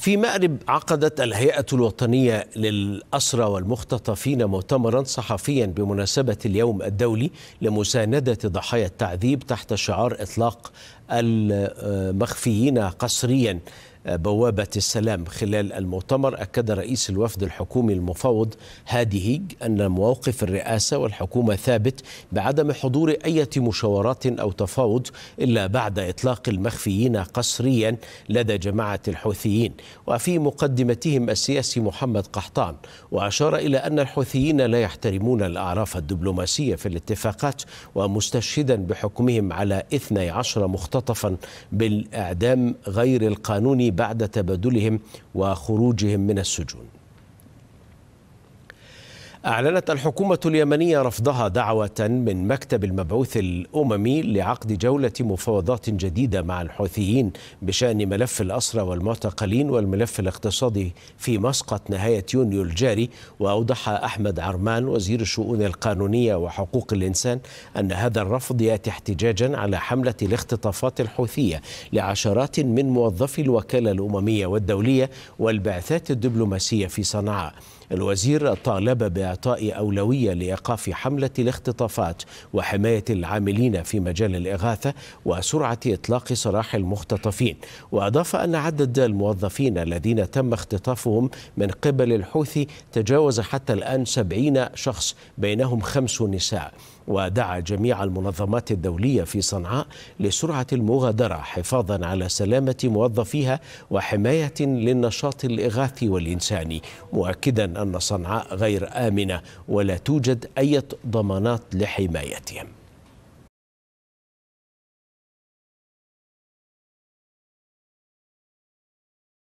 في مأرب عقدت الهيئة الوطنية للأسرى والمختطفين مؤتمرا صحفيا بمناسبة اليوم الدولي لمساندة ضحايا التعذيب تحت شعار إطلاق المخفيين قسريا بوابة السلام خلال المؤتمر أكد رئيس الوفد الحكومي المفوض هادي هيج أن موقف الرئاسة والحكومة ثابت بعدم حضور أي مشاورات أو تفاوض إلا بعد إطلاق المخفيين قسريا لدى جماعة الحوثيين وفي مقدمتهم السياسي محمد قحطان وأشار إلى أن الحوثيين لا يحترمون الأعراف الدبلوماسية في الاتفاقات ومستشهدا بحكمهم على 12 مختطفا بالإعدام غير القانوني بعد تبادلهم وخروجهم من السجون أعلنت الحكومة اليمنية رفضها دعوة من مكتب المبعوث الأممي لعقد جولة مفاوضات جديدة مع الحوثيين بشأن ملف الأسرى والمعتقلين والملف الاقتصادي في مسقط نهاية يونيو الجاري وأوضح أحمد عرمان وزير الشؤون القانونية وحقوق الإنسان أن هذا الرفض يأتي احتجاجا على حملة الاختطافات الحوثية لعشرات من موظفي الوكالة الأممية والدولية والبعثات الدبلوماسية في صنعاء الوزير طالب بإعطاء أولوية لإيقاف حملة الاختطافات وحماية العاملين في مجال الإغاثة وسرعة إطلاق سراح المختطفين وأضاف أن عدد الموظفين الذين تم اختطافهم من قبل الحوثي تجاوز حتى الآن سبعين شخص بينهم خمس نساء ودعا جميع المنظمات الدولية في صنعاء لسرعة المغادرة حفاظا على سلامة موظفيها وحماية للنشاط الإغاثي والإنساني مؤكدا أن صنعاء غير آمنة ولا توجد أي ضمانات لحمايتهم